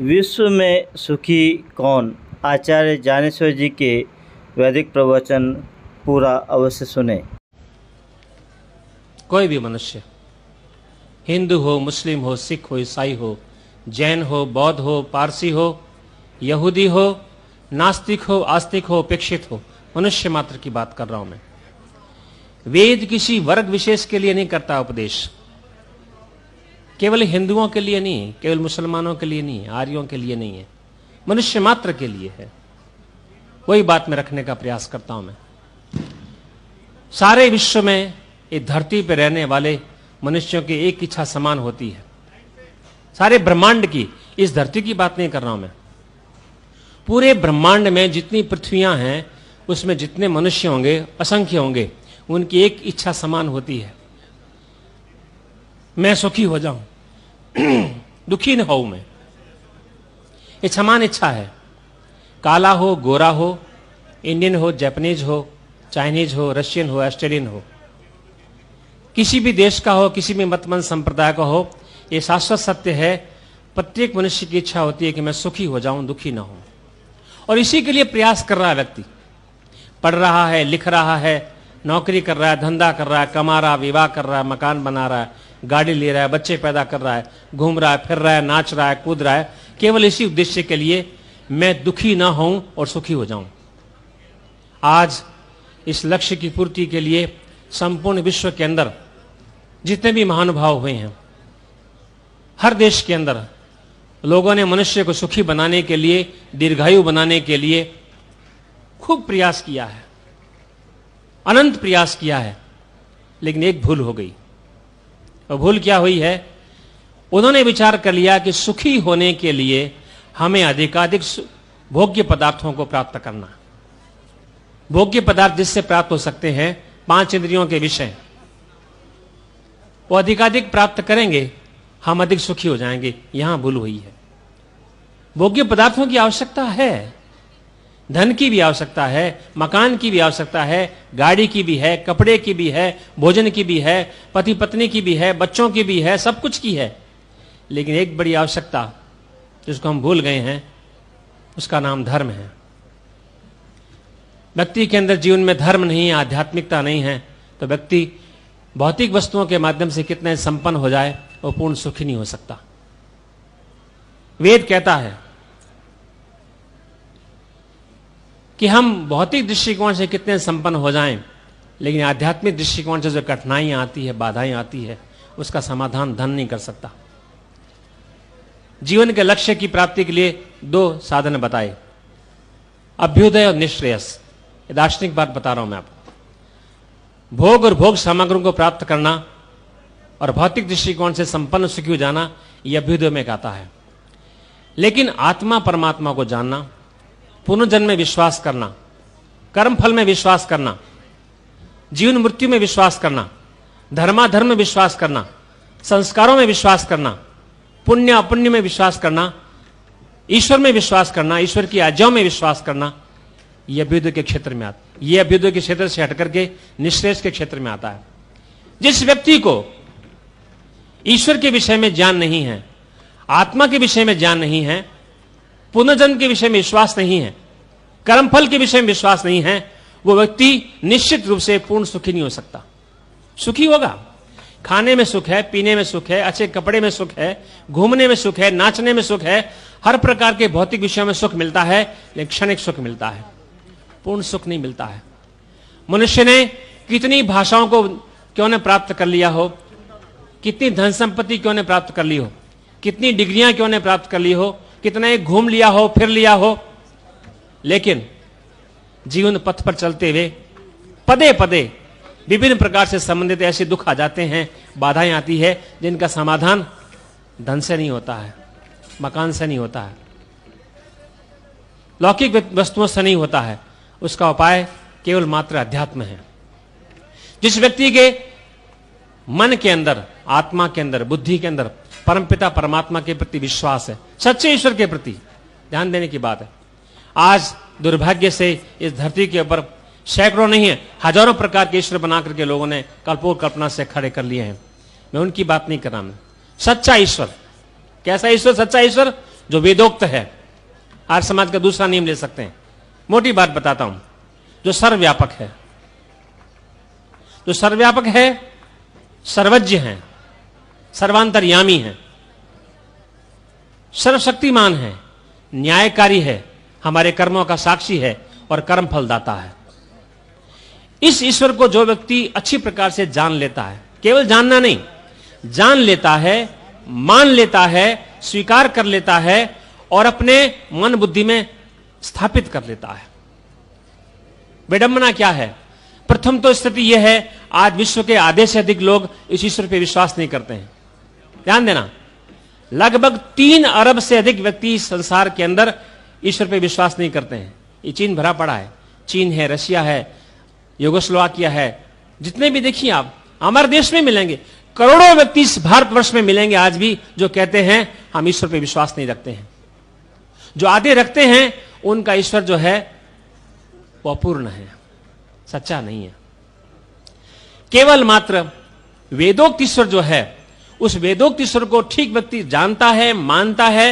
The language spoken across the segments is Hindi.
विश्व में सुखी कौन आचार्य ज्ञानेश्वर जी के वैदिक प्रवचन पूरा अवश्य सुने कोई भी मनुष्य हिंदू हो मुस्लिम हो सिख हो ईसाई हो जैन हो बौद्ध हो पारसी हो यहूदी हो नास्तिक हो आस्तिक हो उपेक्षित हो मनुष्य मात्र की बात कर रहा हूं मैं वेद किसी वर्ग विशेष के लिए नहीं करता उपदेश केवल हिंदुओं के लिए नहीं केवल मुसलमानों के लिए नहीं है आर्यों के लिए नहीं है मनुष्य मात्र के लिए है वही बात में रखने का प्रयास करता हूं मैं सारे विश्व में इस धरती पर रहने वाले मनुष्यों की एक इच्छा समान होती है सारे ब्रह्मांड की इस धरती की बात नहीं कर रहा हूं मैं पूरे ब्रह्मांड में जितनी पृथ्वियां हैं उसमें जितने मनुष्य होंगे असंख्य होंगे उनकी एक इच्छा समान होती है मैं सुखी हो जाऊं दुखी न हो मैं ये समान इच्छा है काला हो गोरा हो इंडियन हो जैपनीज हो चाइनीज हो रशियन हो ऑस्ट्रेलियन हो किसी भी देश का हो किसी भी मतमंद संप्रदाय का हो ये शाश्वत सत्य है प्रत्येक मनुष्य की इच्छा होती है कि मैं सुखी हो जाऊं दुखी ना हो और इसी के लिए प्रयास कर रहा है व्यक्ति पढ़ रहा है लिख रहा है नौकरी कर रहा है धंधा कर रहा है कमा रहा विवाह कर रहा है मकान बना रहा है गाड़ी ले रहा है बच्चे पैदा कर रहा है घूम रहा है फिर रहा है नाच रहा है कूद रहा है केवल इसी उद्देश्य के लिए मैं दुखी ना हो और सुखी हो जाऊं आज इस लक्ष्य की पूर्ति के लिए संपूर्ण विश्व के अंदर जितने भी महानुभाव हुए हैं हर देश के अंदर लोगों ने मनुष्य को सुखी बनाने के लिए दीर्घायु बनाने के लिए खूब प्रयास किया है अनंत प्रयास किया है लेकिन एक भूल हो गई भूल क्या हुई है उन्होंने विचार कर लिया कि सुखी होने के लिए हमें अधिकाधिक भोग्य पदार्थों को प्राप्त करना भोग्य पदार्थ जिससे प्राप्त हो सकते हैं पांच इंद्रियों के विषय वो अधिकाधिक प्राप्त करेंगे हम अधिक सुखी हो जाएंगे यहां भूल हुई है भोग्य पदार्थों की आवश्यकता है धन की भी आवश्यकता है मकान की भी आवश्यकता है गाड़ी की भी है कपड़े की भी है भोजन की भी है पति पत्नी की भी है बच्चों की भी है सब कुछ की है लेकिन एक बड़ी आवश्यकता जिसको हम भूल गए हैं उसका नाम धर्म है व्यक्ति के अंदर जीवन में धर्म नहीं है आध्यात्मिकता नहीं है तो व्यक्ति भौतिक वस्तुओं के माध्यम से कितने संपन्न हो जाए वो पूर्ण सुखी नहीं हो सकता वेद कहता है कि हम भौतिक दृष्टिकोण से कितने संपन्न हो जाएं लेकिन आध्यात्मिक दृष्टिकोण से जो कठिनाइयां आती है बाधाएं आती है उसका समाधान धन नहीं कर सकता जीवन के लक्ष्य की प्राप्ति के लिए दो साधन बताए अभ्युदय और निश्रेयस ये दार्शनिक बात बता रहा हूं मैं आपको भोग और भोग सामग्रियों को प्राप्त करना और भौतिक दृष्टिकोण से संपन्न सुखी हो जाना यह अभ्युदय में कहता है लेकिन आत्मा परमात्मा को जानना पुनर्जन्म में विश्वास करना कर्म फल में विश्वास करना जीवन मृत्यु में विश्वास करना धर्माधर्म में विश्वास करना संस्कारों में विश्वास करना पुण्य अपुण्य में विश्वास करना ईश्वर में विश्वास करना ईश्वर की आज्ञाओं में विश्वास करना यह अभ्युदय के क्षेत्र में आता यह अभ्युदय के क्षेत्र से हटकर के निश्रेष के क्षेत्र में आता है जिस व्यक्ति को ईश्वर के विषय में ज्ञान नहीं है आत्मा के विषय में ज्ञान नहीं है पुनर्जन्म के विषय में विश्वास नहीं है कर्मफल के विषय में विश्वास नहीं है वो व्यक्ति निश्चित रूप से पूर्ण सुखी नहीं हो सकता सुखी होगा खाने में सुख है पीने में सुख है अच्छे कपड़े में सुख है घूमने में सुख है नाचने में सुख है हर प्रकार के भौतिक विषयों में सुख मिलता है लेकिन क्षणिक सुख मिलता है पूर्ण सुख नहीं मिलता है मनुष्य ने कितनी भाषाओं को क्यों ने प्राप्त कर लिया हो कितनी धन संपत्ति क्यों ने प्राप्त कर ली हो कितनी डिग्रियां क्यों ने प्राप्त कर ली हो कितने घूम लिया हो फिर लिया हो लेकिन जीवन पथ पर चलते हुए पदे पदे विभिन्न प्रकार से संबंधित ऐसे दुख आ जाते हैं बाधाएं आती है जिनका समाधान धन से नहीं होता है मकान से नहीं होता है लौकिक वस्तुओं से नहीं होता है उसका उपाय केवल मात्र अध्यात्म है जिस व्यक्ति के मन के अंदर आत्मा के अंदर बुद्धि के अंदर परमपिता परमात्मा के प्रति विश्वास है सच्चे ईश्वर के प्रति ध्यान देने की बात है आज दुर्भाग्य से इस धरती के ऊपर सैकड़ों नहीं है हजारों प्रकार के ईश्वर बना करके लोगों ने कल्पोर कल्पना से खड़े कर लिए हैं मैं उनकी बात नहीं कर रहा मैं सच्चा ईश्वर कैसा ईश्वर सच्चा ईश्वर जो वेदोक्त है आज समाज का दूसरा नियम ले सकते हैं मोटी बात बताता हूं जो सर्वव्यापक है जो सर्वव्यापक है सर्वज्ञ है सर्वांतरयामी है सर्वशक्तिमान है न्यायकारी है हमारे कर्मों का साक्षी है और कर्म फल दाता है इस ईश्वर को जो व्यक्ति अच्छी प्रकार से जान लेता है केवल जानना नहीं जान लेता है मान लेता है स्वीकार कर लेता है और अपने मन बुद्धि में स्थापित कर लेता है विडंबना क्या है प्रथम तो स्थिति यह है आज विश्व के आधे से अधिक लोग इस ईश्वर पर विश्वास नहीं करते हैं ध्यान देना लगभग तीन अरब से अधिक व्यक्ति संसार के अंदर ईश्वर पर विश्वास नहीं करते हैं ये चीन भरा पड़ा है चीन है रशिया है योगोस्लोवाकिया है जितने भी देखिए आप हमारे देश में मिलेंगे करोड़ों व्यक्ति इस भारतवर्ष में मिलेंगे आज भी जो कहते हैं हम ईश्वर पर विश्वास नहीं रखते हैं जो आधे रखते हैं उनका ईश्वर जो है वो अपूर्ण है सच्चा नहीं है केवल मात्र वेदोक्त ईश्वर जो है उस वेदोक्त ईश्वर को ठीक व्यक्ति जानता है मानता है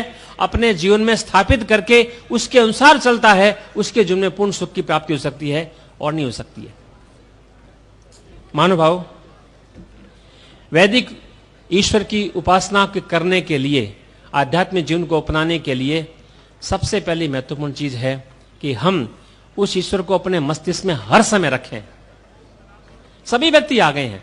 अपने जीवन में स्थापित करके उसके अनुसार चलता है उसके जीवन में पूर्ण सुख की प्राप्ति हो सकती है और नहीं हो सकती है मानुभाव वैदिक ईश्वर की उपासना के करने के लिए आध्यात्मिक जीवन को अपनाने के लिए सबसे पहली महत्वपूर्ण चीज है कि हम उस ईश्वर को अपने मस्तिष्क में हर समय रखें सभी व्यक्ति आ गए हैं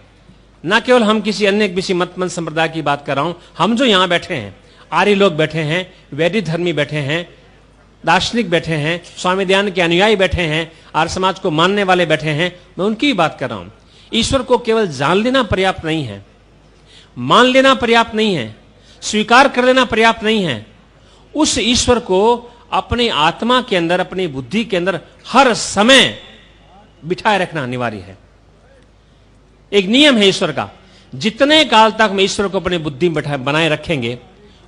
ना केवल हम किसी अन्य किसी मन संप्रदाय की बात कर रहा हूं हम जो यहां बैठे हैं आर्य लोग बैठे हैं वैदिक धर्मी बैठे हैं दार्शनिक बैठे हैं स्वामी दयान के अनुयायी बैठे हैं आर्य समाज को मानने वाले बैठे हैं मैं उनकी ही बात कर रहा हूं ईश्वर को केवल जान लेना पर्याप्त नहीं है मान लेना पर्याप्त नहीं है स्वीकार कर लेना पर्याप्त नहीं है उस ईश्वर को अपनी आत्मा के अंदर अपनी बुद्धि के अंदर हर समय बिठाए रखना अनिवार्य है एक नियम है ईश्वर का जितने काल तक हम ईश्वर को अपनी बुद्धि में बनाए रखेंगे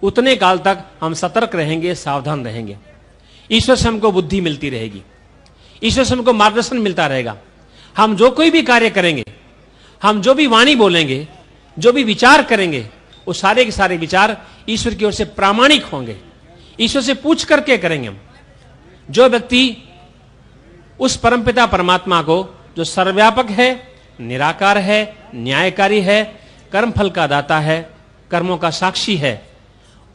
उतने काल तक हम सतर्क रहेंगे सावधान रहेंगे ईश्वर से हमको बुद्धि मिलती रहेगी ईश्वर से हमको मार्गदर्शन मिलता रहेगा हम जो कोई भी कार्य करेंगे हम जो भी वाणी बोलेंगे जो भी विचार करेंगे वो सारे के सारे विचार ईश्वर की ओर से प्रामाणिक होंगे ईश्वर से पूछ करके करेंगे हम जो व्यक्ति उस परमपिता परमात्मा को जो सर्वव्यापक है निराकार है न्यायकारी है कर्म फल का दाता है कर्मों का साक्षी है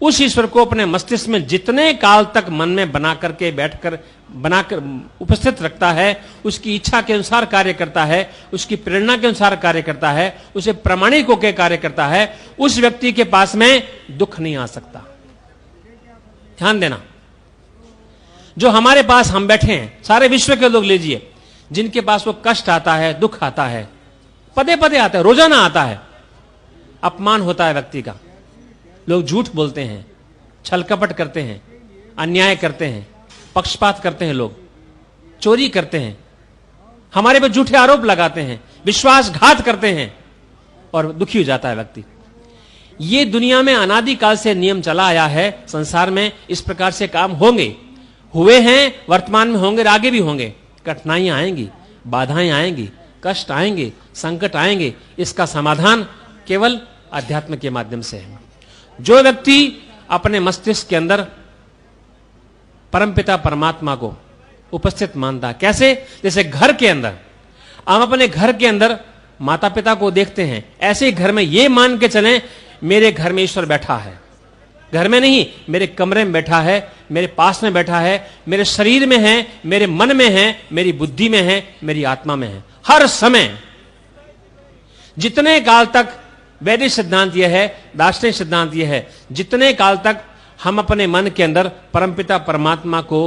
उस ईश्वर को अपने मस्तिष्क में जितने काल तक मन में बना करके बैठकर बनाकर उपस्थित रखता है उसकी इच्छा के अनुसार कार्य करता है उसकी प्रेरणा के अनुसार कार्य करता है उसे प्रमाणिक होकर कार्य करता है उस व्यक्ति के पास में दुख नहीं आ सकता ध्यान देना जो हमारे पास हम बैठे हैं सारे विश्व के लोग लीजिए जिनके पास वो कष्ट आता है दुख आता है पदे पदे आता है रोजाना आता है अपमान होता है व्यक्ति का लोग झूठ बोलते हैं छल कपट करते हैं अन्याय करते हैं पक्षपात करते हैं लोग चोरी करते हैं हमारे पे झूठे आरोप लगाते हैं विश्वासघात करते हैं और दुखी हो जाता है व्यक्ति ये दुनिया में अनादिकाल से नियम चला आया है संसार में इस प्रकार से काम होंगे हुए हैं वर्तमान में होंगे आगे भी होंगे कठिनाइयां आएंगी बाधाएं आएंगी कष्ट आएंगे संकट आएंगे इसका समाधान केवल अध्यात्म के माध्यम से है जो व्यक्ति अपने मस्तिष्क के अंदर परमपिता परमात्मा को उपस्थित मानता कैसे जैसे घर के अंदर हम अपने घर के अंदर माता पिता को देखते हैं ऐसे घर में यह मान के चले मेरे घर में ईश्वर बैठा है घर में नहीं मेरे कमरे में बैठा है मेरे पास में बैठा है मेरे शरीर में है मेरे मन में है मेरी बुद्धि में है मेरी आत्मा में है हर समय जितने काल तक वैदिक सिद्धांत यह है दार्शनिक सिद्धांत यह है जितने काल तक हम अपने मन के अंदर परमपिता परमात्मा को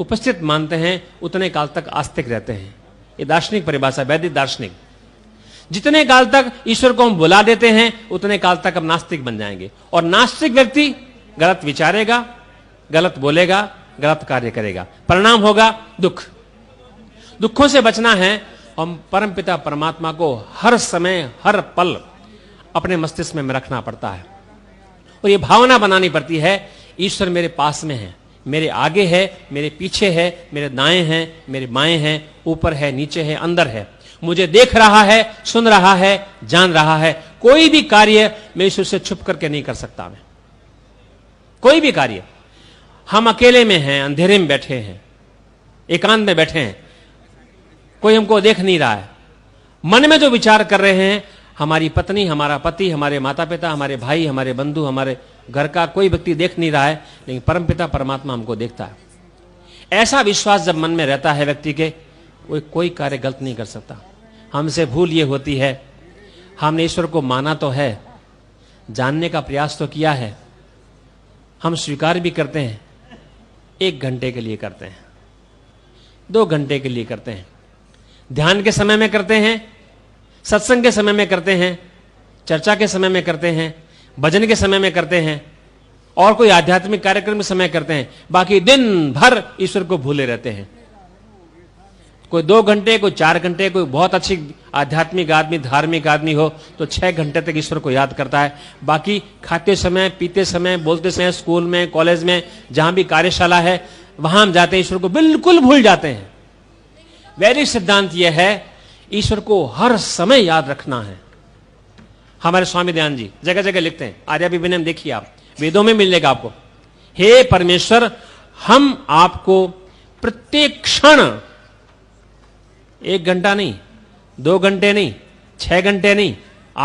उपस्थित मानते हैं उतने काल तक आस्तिक रहते हैं ये दार्शनिक परिभाषा वैदिक दार्शनिक जितने काल तक ईश्वर को हम बुला देते हैं उतने काल तक हम नास्तिक बन जाएंगे और नास्तिक व्यक्ति गलत विचारेगा गलत बोलेगा गलत कार्य करेगा परिणाम होगा दुख दुखों से बचना है हम परमपिता परमात्मा को हर समय हर पल अपने मस्तिष्क में रखना पड़ता है और ये भावना बनानी पड़ती है ईश्वर मेरे पास में है मेरे आगे है मेरे पीछे है मेरे दाएं हैं मेरे बाएं हैं ऊपर है नीचे है अंदर है मुझे देख रहा है सुन रहा है जान रहा है कोई भी कार्य मैं ईश्वर से छुप करके नहीं कर सकता मैं कोई भी कार्य हम अकेले में हैं अंधेरे में बैठे हैं एकांत में बैठे हैं कोई हमको देख नहीं रहा है मन में जो विचार कर रहे हैं हमारी पत्नी हमारा पति हमारे माता पिता हमारे भाई हमारे बंधु हमारे घर का कोई व्यक्ति देख नहीं रहा है लेकिन परमपिता परमात्मा हमको देखता है ऐसा विश्वास जब मन में रहता है व्यक्ति के वो कोई कार्य गलत नहीं कर सकता हमसे भूल ये होती है हमने ईश्वर को माना तो है जानने का प्रयास तो किया है हम स्वीकार भी करते हैं एक घंटे के लिए करते हैं दो घंटे के लिए करते हैं ध्यान के समय में करते हैं सत्संग के समय में करते हैं चर्चा के समय में करते हैं भजन के समय में करते हैं और कोई आध्यात्मिक कार्यक्रम के समय करते हैं बाकी दिन भर ईश्वर को भूले रहते हैं कोई दो घंटे कोई चार घंटे कोई बहुत अच्छी आध्यात्मिक आदमी धार्मिक आदमी हो तो छह घंटे तक ईश्वर को याद करता है बाकी खाते समय पीते समय बोलते समय स्कूल में कॉलेज में जहां भी कार्यशाला है वहां हम जाते हैं ईश्वर को बिल्कुल भूल जाते हैं वैदिक सिद्धांत यह है ईश्वर को हर समय याद रखना है हमारे स्वामी दयान जी जगह जगह लिखते हैं आर्या विभिन्न देखिए आप वेदों में जाएगा आपको हे परमेश्वर हम आपको प्रत्येक क्षण एक घंटा नहीं दो घंटे नहीं छह घंटे नहीं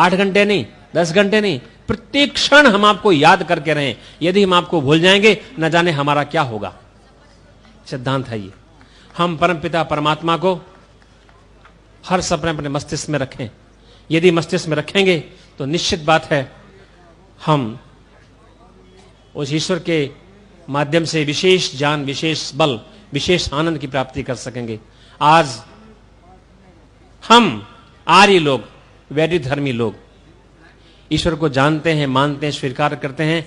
आठ घंटे नहीं दस घंटे नहीं प्रत्येक क्षण हम आपको याद करके रहे यदि हम आपको भूल जाएंगे न जाने हमारा क्या होगा सिद्धांत है ये हम परमपिता परमात्मा को हर सपने अपने मस्तिष्क में रखें यदि मस्तिष्क में रखेंगे तो निश्चित बात है हम उस ईश्वर के माध्यम से विशेष ज्ञान विशेष बल विशेष आनंद की प्राप्ति कर सकेंगे आज हम आर्य लोग वैदिक धर्मी लोग ईश्वर को जानते हैं मानते हैं स्वीकार करते हैं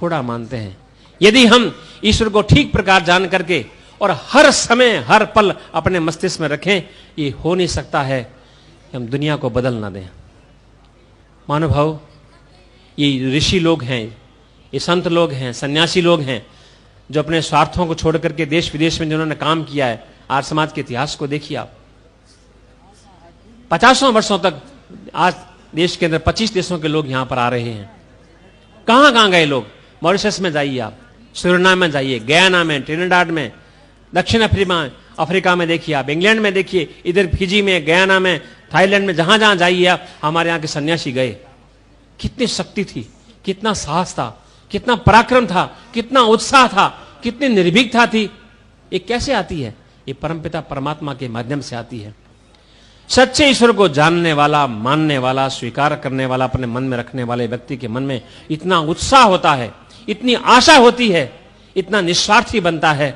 थोड़ा मानते हैं यदि हम ईश्वर को ठीक प्रकार जान करके और हर समय हर पल अपने मस्तिष्क में रखें ये हो नहीं सकता है कि हम दुनिया को बदल ना दें महानुभाव ये ऋषि लोग हैं ये संत लोग हैं सन्यासी लोग हैं जो अपने स्वार्थों को छोड़ करके देश विदेश में जिन्होंने काम किया है आज समाज के इतिहास को देखिए आप पचासों वर्षों तक आज देश के अंदर पच्चीस देशों के लोग यहां पर आ रहे हैं कहां कहां गए लोग मॉरिशस में जाइए आप सुरना में जाइए गयाना में ट्रिनेडाड में दक्षिण अफ्रीका अफ्रीका में देखिए आप इंग्लैंड में देखिए इधर फिजी में गयाना में थाईलैंड में जहां जहां जाइए आप हमारे यहाँ के सन्यासी गए कितनी शक्ति थी कितना साहस था कितना पराक्रम था कितना उत्साह था कितनी निर्भीकता थी ये कैसे आती है ये परमपिता परमात्मा के माध्यम से आती है सच्चे ईश्वर को जानने वाला मानने वाला स्वीकार करने वाला अपने मन में रखने वाले व्यक्ति के मन में इतना उत्साह होता है इतनी आशा होती है इतना निस्वार्थी बनता है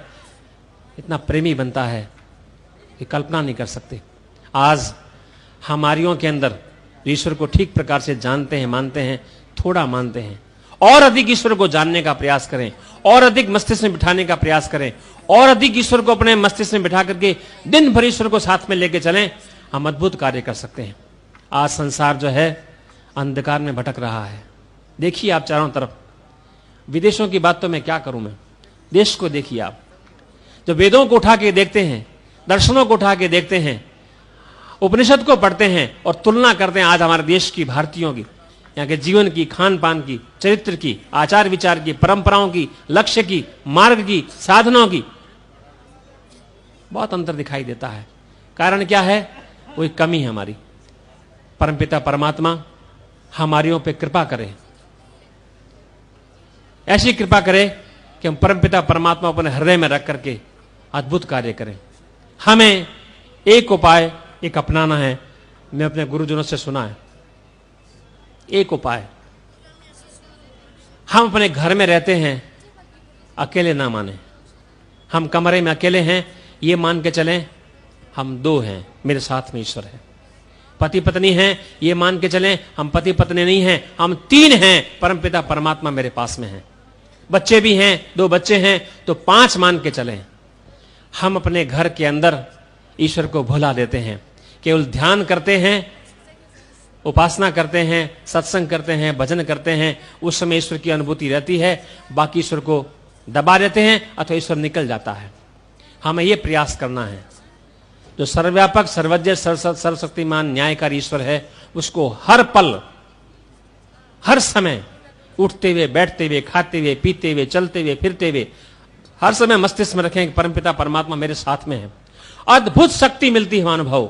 इतना प्रेमी बनता है कि कल्पना नहीं कर सकते आज हमारियों के अंदर ईश्वर को ठीक प्रकार से जानते हैं मानते हैं थोड़ा मानते हैं और अधिक ईश्वर को जानने का प्रयास करें और अधिक मस्तिष्क में बिठाने का प्रयास करें और अधिक ईश्वर को अपने मस्तिष्क में बिठा करके दिन भर ईश्वर को साथ में लेके चलें हम अद्भुत कार्य कर सकते हैं आज संसार जो है अंधकार में भटक रहा है देखिए आप चारों तरफ विदेशों की बात तो मैं क्या करूं मैं देश को देखिए आप जो वेदों को उठा के देखते हैं दर्शनों को उठा के देखते हैं उपनिषद को पढ़ते हैं और तुलना करते हैं आज हमारे देश की भारतीयों की यहाँ के जीवन की खान पान की चरित्र की आचार विचार की परंपराओं की लक्ष्य की मार्ग की साधनाओं की बहुत अंतर दिखाई देता है कारण क्या है वो एक कमी है हमारी परमपिता परमात्मा हमारियों पे कृपा करे ऐसी कृपा करे कि हम परमपिता परमात्मा अपने हृदय में रख करके अद्भुत कार्य करें हमें एक उपाय एक अपनाना है मैं अपने गुरुजनों से सुना है एक उपाय हम अपने घर में रहते हैं अकेले ना माने हम कमरे में अकेले हैं ये मान के चलें हम दो हैं मेरे साथ में ईश्वर है पति पत्नी हैं ये मान के चलें हम पति पत्नी नहीं हैं हम तीन हैं परमपिता परमात्मा मेरे पास में हैं बच्चे भी हैं दो बच्चे हैं तो पांच मान के चलें हम अपने घर के अंदर ईश्वर को भुला देते हैं केवल ध्यान करते हैं उपासना करते हैं सत्संग करते हैं भजन करते हैं उस समय ईश्वर की अनुभूति रहती है बाकी ईश्वर को दबा देते हैं अथवा ईश्वर निकल जाता है हमें ये प्रयास करना है जो सर्वव्यापक सर्वज्ञ सर्वशक्तिमान न्यायकारी ईश्वर है उसको हर पल हर समय उठते हुए बैठते हुए खाते हुए पीते हुए चलते हुए फिरते हुए हर समय मस्तिष्क में रखें कि परमपिता परमात्मा मेरे साथ में है अद्भुत शक्ति मिलती है अनुभव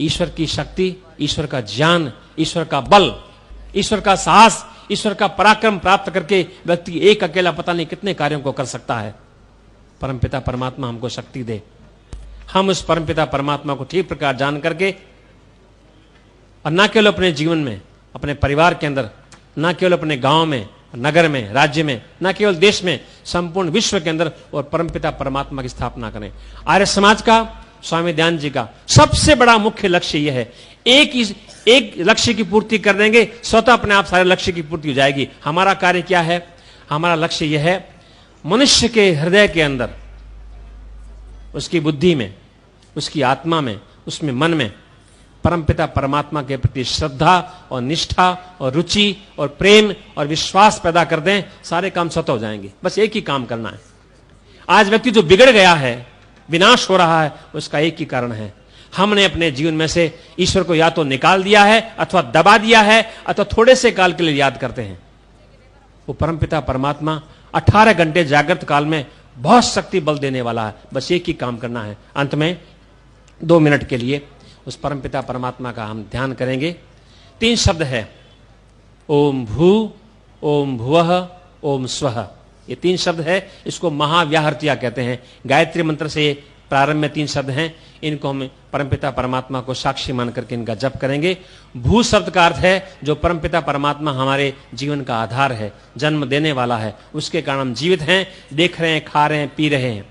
ईश्वर की शक्ति ईश्वर का ज्ञान ईश्वर का बल ईश्वर का साहस ईश्वर का पराक्रम प्राप्त करके व्यक्ति एक अकेला पता नहीं कितने कार्यों को कर सकता है परमपिता परमात्मा हमको शक्ति दे हम उस परमपिता परमात्मा को ठीक प्रकार जान करके और न केवल अपने जीवन में अपने परिवार के अंदर न केवल अपने गांव में नगर में राज्य में न केवल देश में संपूर्ण विश्व के अंदर और परमपिता परमात्मा की स्थापना करें आर्य समाज का स्वामी दयान जी का सबसे बड़ा मुख्य लक्ष्य यह है एक इस, एक लक्ष्य की पूर्ति कर देंगे स्वतः अपने आप सारे लक्ष्य की पूर्ति हो जाएगी हमारा कार्य क्या है हमारा लक्ष्य यह है मनुष्य के हृदय के अंदर उसकी बुद्धि में उसकी आत्मा में उसमें मन में परमपिता परमात्मा के प्रति श्रद्धा और निष्ठा और रुचि और प्रेम और विश्वास पैदा कर दें सारे काम स्वतः हो जाएंगे बस एक ही काम करना है आज व्यक्ति जो बिगड़ गया है विनाश हो रहा है उसका एक ही कारण है हमने अपने जीवन में से ईश्वर को या तो निकाल दिया है अथवा दबा दिया है अथवा थोड़े से काल के लिए याद करते हैं वो परमपिता परमात्मा 18 घंटे जागृत काल में बहुत शक्ति बल देने वाला है बस एक ही काम करना है अंत में दो मिनट के लिए उस परमपिता परमात्मा का हम ध्यान करेंगे तीन शब्द है ओम भू ओम भुव ओम स्व ये तीन शब्द है इसको महाव्याहृतिया कहते हैं गायत्री मंत्र से प्रारंभ में तीन शब्द हैं इनको हम परमपिता परमात्मा को साक्षी मान करके इनका जप करेंगे भू शब्द का अर्थ है जो परमपिता परमात्मा हमारे जीवन का आधार है जन्म देने वाला है उसके कारण हम जीवित हैं देख रहे हैं खा रहे हैं पी रहे हैं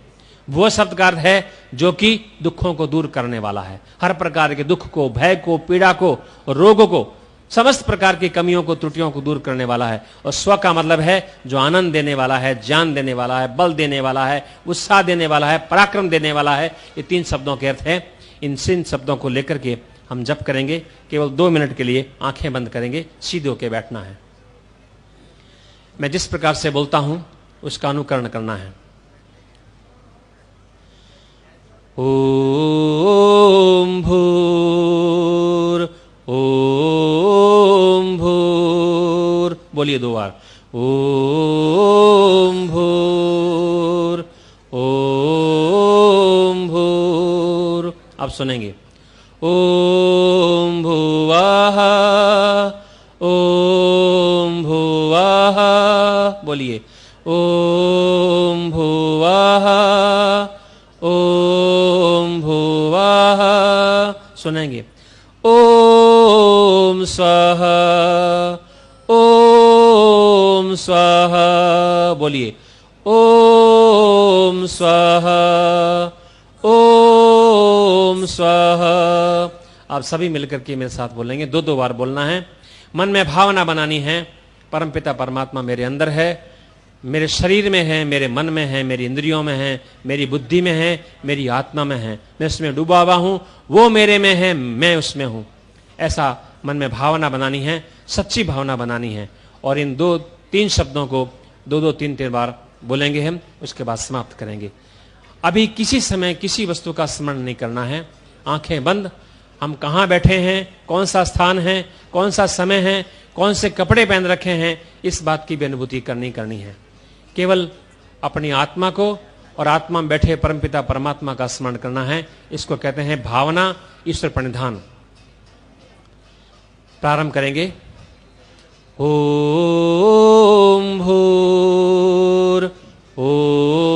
वो शब्द का अर्थ है जो कि दुखों को दूर करने वाला है हर प्रकार के दुख को भय को पीड़ा को रोगों को समस्त प्रकार की कमियों को त्रुटियों को दूर करने वाला है और स्व का मतलब है जो आनंद देने वाला है ज्ञान देने वाला है बल देने वाला है उत्साह देने वाला है पराक्रम देने वाला है ये तीन शब्दों के अर्थ है इन सिन शब्दों को लेकर के हम जप करेंगे केवल दो मिनट के लिए आंखें बंद करेंगे सीधे होके बैठना है मैं जिस प्रकार से बोलता हूं उसका अनुकरण करना है ओम भू ओम भूर बोलिए दो बार ओम भूर ओम भूर आप सुनेंगे ओम भुवाह ओम भुवाह बोलिए ओम भुवाह ओम भुवाह सुनेंगे स्वाहा ओम स्वाहा बोलिए ओम स्वाहा ओम स्वाहा आप सभी मिलकर के मेरे साथ बोलेंगे दो दो बार बोलना है मन में भावना बनानी है परमपिता परमात्मा मेरे अंदर है मेरे शरीर में है मेरे मन में है मेरी इंद्रियों में है मेरी बुद्धि में है मेरी आत्मा में है मैं उसमें डूबा हुआ हूं वो मेरे में है मैं उसमें हूं ऐसा मन में भावना बनानी है सच्ची भावना बनानी है और इन दो तीन शब्दों को दो दो तीन तीन बार बोलेंगे हम उसके बाद समाप्त करेंगे अभी किसी समय किसी वस्तु का स्मरण नहीं करना है आंखें बंद हम कहाँ बैठे हैं कौन सा स्थान है कौन सा समय है कौन से कपड़े पहन रखे हैं इस बात की भी अनुभूति करनी करनी है केवल अपनी आत्मा को और आत्मा में बैठे परमपिता परमात्मा का स्मरण करना है इसको कहते हैं भावना ईश्वर प्रणिधान प्रारंभ करेंगे ओम भूर ओम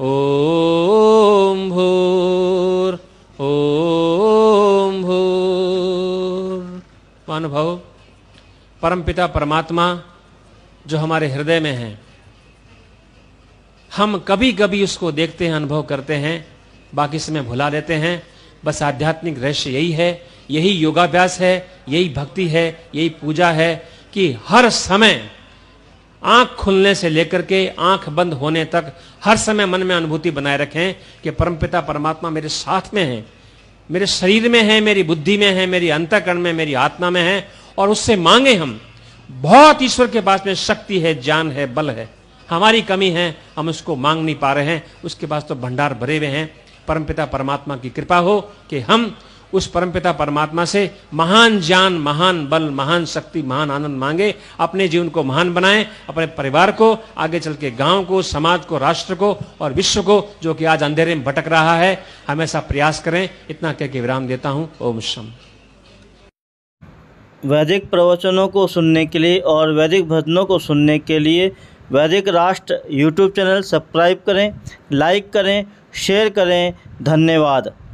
ॐ भूर् ॐ भूर् महानुभाव परमपिता परमात्मा जो हमारे हृदय में हैं हम कभी कभी उसको देखते हैं अनुभव करते हैं बाकी समय भुला देते हैं बस आध्यात्मिक रहस्य यही है यही योगाभ्यास है यही भक्ति है यही पूजा है कि हर समय आंख खुलने से लेकर के आंख बंद होने तक हर समय मन में अनुभूति बनाए रखें कि परमपिता परमात्मा मेरे साथ में है मेरे शरीर में है मेरी बुद्धि में है मेरी अंतकरण में मेरी आत्मा में है और उससे मांगे हम बहुत ईश्वर के पास में शक्ति है ज्ञान है बल है हमारी कमी है हम उसको मांग नहीं पा रहे हैं उसके पास तो भंडार भरे हुए हैं परमपिता परमात्मा की कृपा हो कि हम उस परमपिता परमात्मा से महान ज्ञान महान बल महान शक्ति महान आनंद मांगे अपने जीवन को महान बनाएं अपने परिवार को आगे चल के गांव को समाज को राष्ट्र को और विश्व को जो कि आज अंधेरे में भटक रहा है हमेशा प्रयास करें इतना कह के विराम देता हूँ ओम शम वैदिक प्रवचनों को सुनने के लिए और वैदिक भजनों को सुनने के लिए Vaidik Rashtra YouTube channel subscribe करें लाइक करें शेयर करें धन्यवाद